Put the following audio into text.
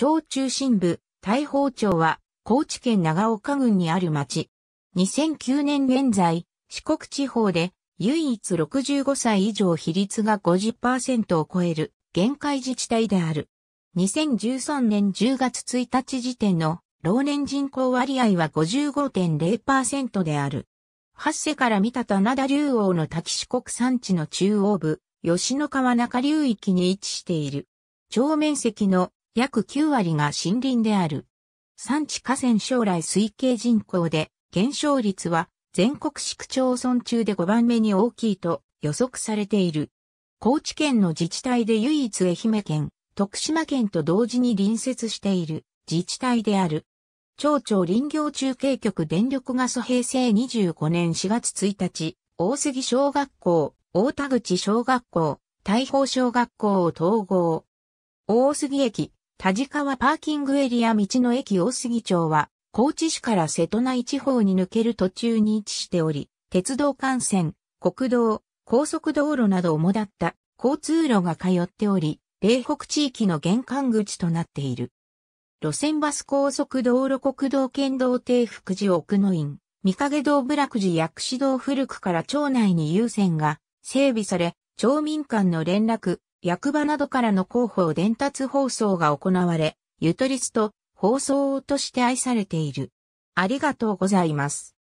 町中心部、大宝町は、高知県長岡郡にある町。2009年現在、四国地方で、唯一65歳以上比率が50%を超える、限界自治体である。2013年10月1日時点の、老年人口割合は55.0%である。八世から見た棚田竜王の滝四国山地の中央部、吉野川中流域に位置している。町面積の約9割が森林である。産地河川将来推計人口で、減少率は全国市区町村中で5番目に大きいと予測されている。高知県の自治体で唯一愛媛県、徳島県と同時に隣接している自治体である。町長林業中継局電力ガス平成25年4月1日、大杉小学校、大田口小学校、大宝小学校を統合。大杉駅、田地川パーキングエリア道の駅大杉町は、高知市から瀬戸内地方に抜ける途中に位置しており、鉄道幹線、国道、高速道路などをもだった交通路が通っており、霊北地域の玄関口となっている。路線バス高速道路国道県道低福寺奥の院、三影道部落寺薬師道古くから町内に優先が整備され、町民間の連絡、役場などからの広報伝達放送が行われ、ゆとりつと放送として愛されている。ありがとうございます。